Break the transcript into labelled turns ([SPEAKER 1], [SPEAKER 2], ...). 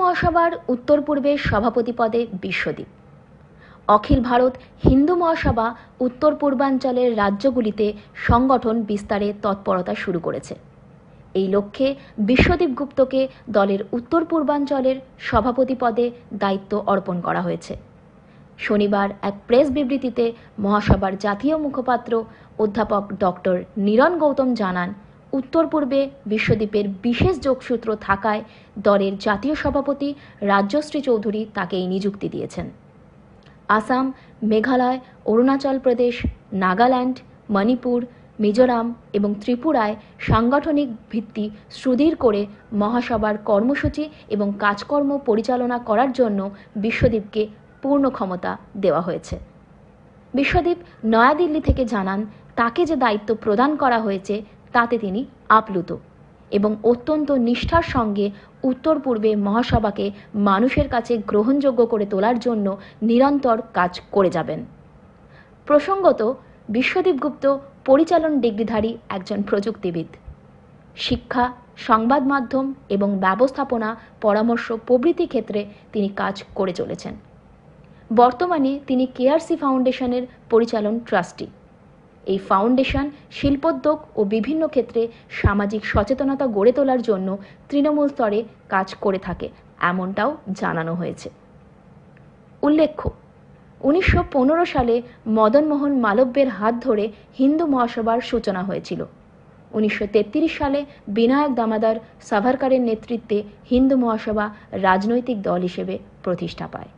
[SPEAKER 1] মহাসভার উত্তর পূর্বের সভাপতি পদে বিশ্বদীপ অখিল ভারত হিন্দু মহাসভা উত্তর পূর্বাঞ্চলের রাজ্যগুলিতে সংগঠন বিস্তারে তৎপরতা শুরু করেছে এই লক্ষ্যে বিশ্বদীপ গুপ্তকে দলের উত্তর পূর্বাঞ্চলের সভাপতি পদে দায়িত্ব অর্পণ করা হয়েছে শনিবার এক প্রেস বিবৃতিতে মহাসভার জাতীয় মুখপাত্র অধ্যাপক ডক্টর নিরণ গৌতম জানান উত্তর পূর্বে বিশ্বদ্বীপের বিশেষ যোগসূত্র থাকায় দলের জাতীয় সভাপতি রাজ্যশ্রী চৌধুরী তাকে এই নিযুক্তি দিয়েছেন আসাম মেঘালয় অরুণাচল প্রদেশ নাগাল্যান্ড মণিপুর মিজোরাম এবং ত্রিপুরায় সাংগঠনিক ভিত্তি সুদৃঢ় করে মহাসভার কর্মসূচি এবং কাজকর্ম পরিচালনা করার জন্য বিশ্বদ্বীপকে পূর্ণ ক্ষমতা দেওয়া হয়েছে বিশ্বদ্বীপ নয়াদিল্লি থেকে জানান তাকে যে দায়িত্ব প্রদান করা হয়েছে তাতে তিনি আপ্লুত এবং অত্যন্ত নিষ্ঠার সঙ্গে উত্তর পূর্বে মহাসভাকে মানুষের কাছে গ্রহণযোগ্য করে তোলার জন্য নিরন্তর কাজ করে যাবেন প্রসঙ্গত বিশ্বদীপ গুপ্ত পরিচালন ডিগ্রিধারী একজন প্রযুক্তিবিদ শিক্ষা সংবাদ মাধ্যম এবং ব্যবস্থাপনা পরামর্শ প্রভৃতি ক্ষেত্রে তিনি কাজ করে চলেছেন বর্তমানে তিনি কেআরসি ফাউন্ডেশনের পরিচালন ট্রাস্টি এই ফাউন্ডেশন শিল্পোদ্যোগ ও বিভিন্ন ক্ষেত্রে সামাজিক সচেতনতা গড়ে তোলার জন্য তৃণমূল স্তরে কাজ করে থাকে এমনটাও জানানো হয়েছে উল্লেখ্য উনিশশো সালে মদনমোহন মালব্যের হাত ধরে হিন্দু মহাসভার সূচনা হয়েছিল উনিশশো সালে বিনায়ক দামাদার সাভারকারের নেতৃত্বে হিন্দু মহাসভা রাজনৈতিক দল হিসেবে প্রতিষ্ঠা পায়